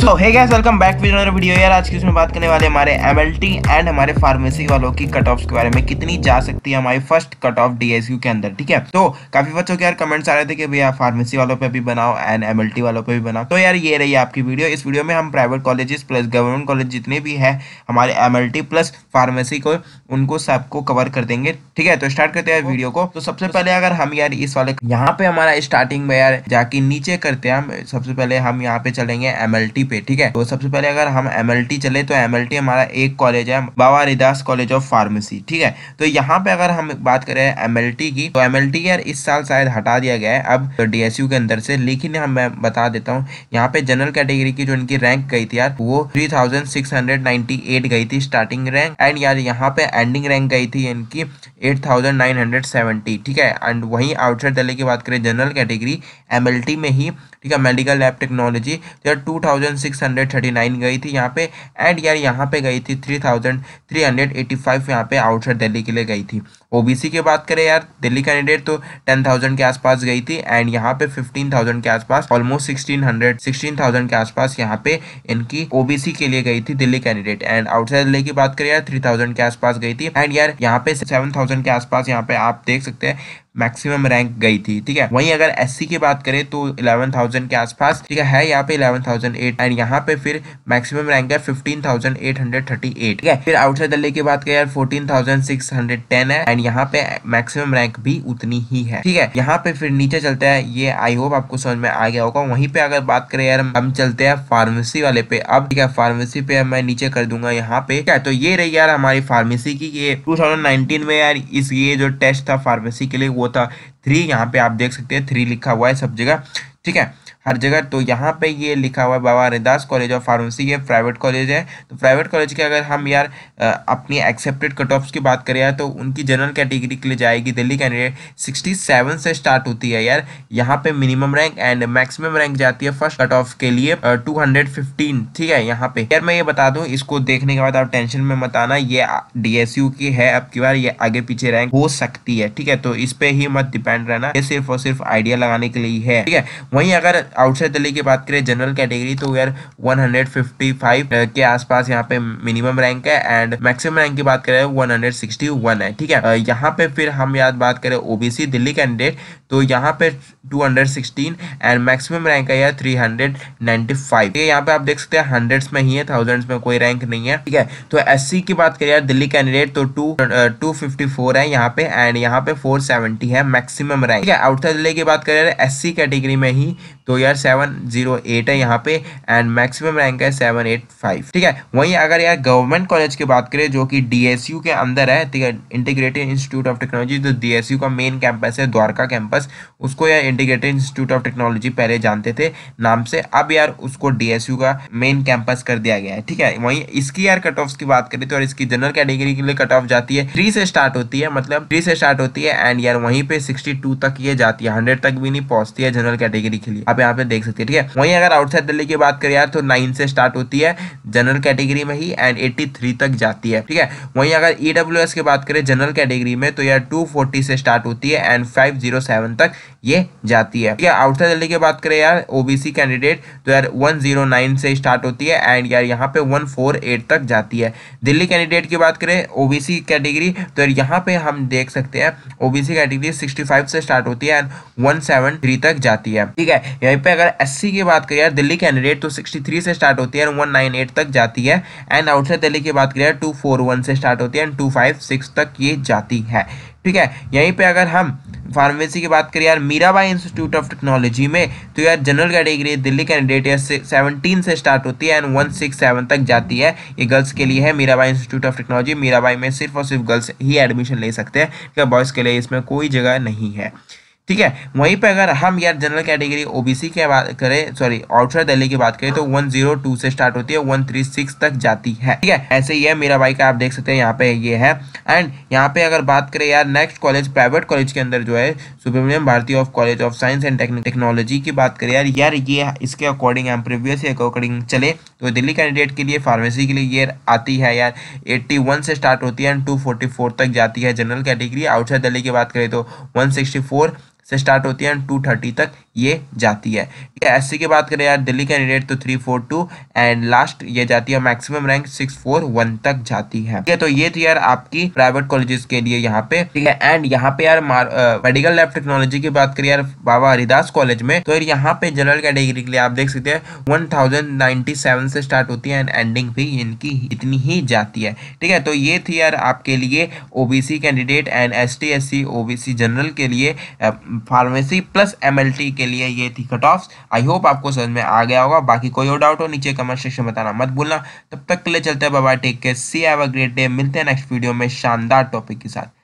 so hey guys welcome back to another video यार आज की इसमें बात करने वाले हमारे एम एंड हमारे फार्मेसी वालों की कट ऑफ के बारे में कितनी जा सकती है हमारी फर्स्ट कट ऑफ डीएसयू के अंदर ठीक है तो काफी बच्चों के यार कमेंट्स आ रहे थे कि भैया फार्मेसी वालों पे भी बनाओ एंड एम वालों पे भी बनाओ तो यार ये रही आपकी वीडियो इस वीडियो में हम private colleges plus government college जितने भी है हमारे एम प्लस फार्मेसी को उनको सबको कवर कर देंगे ठीक है तो स्टार्ट करते हैं वीडियो को तो सबसे पहले अगर हम यार इस वाले यहाँ पे हमारा स्टार्टिंग में यार जाके नीचे करते हैं हम सबसे पहले हम यहाँ पे चलेंगे एम पे ठीक है तो सबसे पहले अगर हम एम चले तो एम हमारा एक कॉलेज है Baba Haridas college of pharmacy ठीक है तो यहाँ पे अगर हम बात करें एम की तो एम यार इस साल शायद हटा दिया गया है अब तो डीएसयू के अंदर से लेकिन हम मैं बता देता हूँ यहाँ पे जनरल कैटेगरी की जो इनकी रैंक गई थी यार वो 3698 गई थी स्टार्टिंग रैंक एंड यार यहाँ पे एंडिंग रैंक गई थी इनकी एट ठीक है एंड वहीं आउटसाइड दिल्ली की बात करें जनरल कैटेगरी एम में ही ठीक है medical lab technology two thousand six गई थी यहाँ पे एंड यार यहाँ पे गई थी three thousand three hundred eighty five यहाँ पे आउटसाइड दिल्ली के लिए गई थी ओबीसी की बात करें यार दिल्ली कैंडिडेट तो टेन थाउजेंड के आसपास गई थी एंड यहाँ पे फिफ्टीन थाउजेंड के आसपास almost sixteen hundred sixteen thousand के आसपास यहाँ पे इनकी ओबीसी के लिए गई थी Delhi candidate and outside Delhi की बात करें यार थ्री के आसपास गई थी एंड यार यहाँ पे सेवन के आसपास यहाँ पे आप देख सकते हैं मैक्सिमम रैंक गई थी ठीक है वहीं अगर एस की बात करें तो इलेवन थाउजेंड के आसपास ठीक है यहाँ पे इलेवन थाउजेंड एट एंड यहाँ पे फिर मैक्सिमम रैंक है fifteen thousand eight hundred thirty eight ठीक है फिर आउटसाइड दिल्ली की बात करें यार fourteen thousand six hundred ten है एंड यहाँ पे मैक्सिमम रैंक भी उतनी ही है ठीक है यहाँ पे फिर नीचे चलते हैं ये आई होप आपको समझ में आ गया होगा वहीं पे अगर बात करें यार हम चलते हैं फार्मेसी वाले पे अब ठीक है फार्मेसी पे मैं नीचे कर दूंगा यहाँ पे ठीक है तो ये रही यार हमारी फार्मेसी की ये 2019 में यार इस ये जो टेस्ट था फार्मेसी के लिए वो होता थ्री यहाँ पे आप देख सकते हैं थ्री लिखा हुआ है सब जगह ठीक है हर जगह तो यहाँ पे ये लिखा हुआ है Baba Haridas college of pharmacy ये प्राइवेट कॉलेज है तो प्राइवेट कॉलेज के अगर हम यार अपनी एक्सेप्टेड कट ऑफ्स की बात करें यार तो उनकी जनरल कैटेगरी के लिए जाएगी दिल्ली कैंडिडेट सिक्सटी सेवन से स्टार्ट होती है यार यहाँ पे minimum rank and maximum rank जाती है फर्स्ट कट ऑफ के लिए टू हंड्रेड फिफ्टीन ठीक है यहाँ पे यार मैं ये बता दूँ इसको देखने के बाद आप टेंशन में मत आना ये डी की है अब की बार ये आगे पीछे रैंक हो सकती है ठीक है तो इस पर ही मत डिपेंड रहना ये सिर्फ और सिर्फ आइडिया लगाने के लिए है ठीक है वहीं अगर आउटसाइड दिल्ली की बात करें जनरल कैटेगरी तो यार 155 के आसपास यहाँ पे मिनिमम रैंक है एंड मैक्सिमम रैंक की बात करें वन वन है ठीक है यहाँ पे फिर हम याद बात करें ओबीसी दिल्ली कैंडिडेट तो यहाँ पे 216 एंड मैक्सिमम रैंक है यार 395 फाइव यहाँ पे आप देख सकते हैं हंड्रेड्स में ही है थाउजेंड्स में कोई रैंक नहीं है ठीक है तो एस की बात करें यार दिल्ली कैंडिडेट तो टू टू है यहाँ पे एंड यहाँ पे फोर है मैक्सिमम रैंक ठीक है आउटसाइड दिल्ली की बात करें एस सी कैटेगरी में ही ini तो यार सेवन जीरो एट है यहाँ पे एंड मैक्सिमम रैंक है सेवन एट फाइव ठीक है वहीं अगर यार गवर्नमेंट कॉलेज की बात करें जो कि डीएसयू के अंदर है ठीक है इंटीग्रेटेड इंस्टीट्यूट ऑफ टेक्नोलॉजी जो डीएसयू का मेन कैंपस है द्वारका कैंपस उसको यार इंटीग्रेटेड इंस्टीट्यूट ऑफ टेक्नोलॉजी पहले जानते थे नाम से अब यार उसको डी का मेन कैंपस कर दिया गया है ठीक है वहीं इसकी यार कट ऑफ की बात करें तो और इसकी जनरल कैटेगरी के लिए कट ऑफ जाती है थ्री से स्टार्ट होती है मतलब थ्री से स्टार्ट होती है एंड यार वहीं पे सिक्सटी तक ये जाती है हंड्रेड तक भी नहीं पहुंचती है जनरल कैटेगरी के लिए अब यहाँ पे देख सकते हैं ठीक है वहीं अगर आउटसाइड दिल्ली की बात करें यार तो नाइन से स्टार्ट होती है जनरल कैटेगरी में ही एंड एट्टी तक जाती है ठीक है वहीं अगर ई e की बात करें जनरल कैटेगरी में तो यार टू से स्टार्ट होती है एंड फाइव तक ये जाती है ठीक है आउटसाइड दिल्ली की बात करें यार ओबीसी कैंडिडेट तो यार 109 से स्टार्ट होती है एंड यार यहाँ पे 148 तक जाती है दिल्ली कैंडिडेट की बात करें ओबीसी कैटेगरी तो यार यहाँ पे हम देख सकते हैं ओबीसी कैटेगरी 65 से स्टार्ट होती है एंड 173 तक जाती है ठीक है यहीं पे अगर एससी की बात करें दिल्ली कैंडिडेट तो 63 से स्टार्ट होती है एंड एट तक जाती है एंड आउटसाइड दिल्ली की बात करें वन से स्टार्ट होती है एंड सिक्स तक ये जाती है ठीक है यहीं पे अगर हम फार्मेसी की बात करें यार मीराबाई इंस्टीट्यूट ऑफ टेक्नोलॉजी में तो यार जनरल कैटेगरी दिल्ली कैंडिडेट यार सेवनटीन से स्टार्ट होती है एंड वन सिक्स सेवन तक जाती है ये गर्ल्स के लिए है Meerabai institute of technology Meerabai में सिर्फ और सिर्फ गर्ल्स ही एडमिशन ले सकते हैं बॉयज़ के लिए इसमें कोई जगह नहीं है ठीक है वहीं पे अगर हम यार जनरल कैटेगरी ओबीसी के बात करें सॉरी आउटसाइड दिल्ली की बात करें तो वन जीरो टू से स्टार्ट होती है वन थ्री सिक्स तक जाती है ठीक है ऐसे ही है मेरा भाई का आप देख सकते हैं यहाँ पे ये है एंड यहाँ पे अगर बात करें यार नेक्स्ट कॉलेज प्राइवेट कॉलेज के अंदर जो है Subramaniam Bharati of college of science and technology की बात करें यार यार ये इसके अकॉर्डिंग हम प्रीवियस अकॉर्डिंग चले तो दिल्ली कैंडिडेट के लिए फार्मेसी के लिए ये आती है यार वन से स्टार्ट होती है एंड फोर तक जाती है जनरल कैटेगरी आउटसाइड दिल्ली की बात करें तो फोर से स्टार्ट होती है एंड टू थर्टी तक ये जाती है ठीक है एससी की बात करें यार दिल्ली कैंडिडेट तो three four two and last ये जाती है maximum rank six four one तक जाती है ठीक है तो ये थी यार आपकी प्राइवेट कॉलेजेस के लिए यहाँ पे ठीक है एंड यहाँ पे यार मेडिकल लैब टेक्नोलॉजी की बात करें यार बाबा हरिदास कॉलेज में तो यार यहाँ पे जनरल कैटेगरी के लिए आप देख सकते हैं वन थाउजेंड सेवन से स्टार्ट होती है एंड एंडिंग भी इनकी इतनी ही जाती है ठीक है तो ये थी यार आपके लिए OBC candidate and S T S C general के लिए फार्मेसी प्लस एमएलटी के लिए ये थी कट ऑफ आई होप आपको समझ में आ गया होगा बाकी कोई और डाउट हो नीचे कमेंट सेक्शन बताना मत भूलना तब तक के लिए चलते हैं बाबा take care see have a great day मिलते हैं नेक्स्ट वीडियो में शानदार टॉपिक के साथ